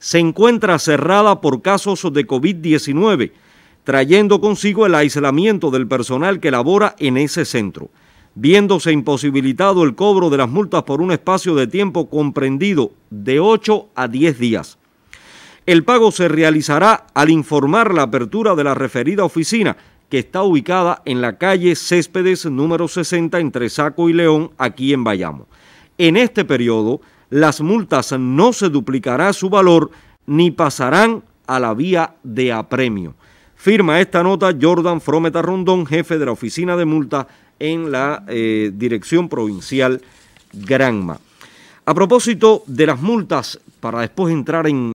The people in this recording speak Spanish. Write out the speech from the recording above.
se encuentra cerrada por casos de COVID-19, trayendo consigo el aislamiento del personal que labora en ese centro, viéndose imposibilitado el cobro de las multas por un espacio de tiempo comprendido de 8 a 10 días. El pago se realizará al informar la apertura de la referida oficina, que está ubicada en la calle Céspedes número 60 entre Saco y León, aquí en Bayamo. En este periodo, las multas no se duplicará su valor ni pasarán a la vía de apremio. Firma esta nota Jordan Frometa Rondón, jefe de la oficina de multas en la eh, Dirección Provincial Granma. A propósito de las multas, para después entrar en,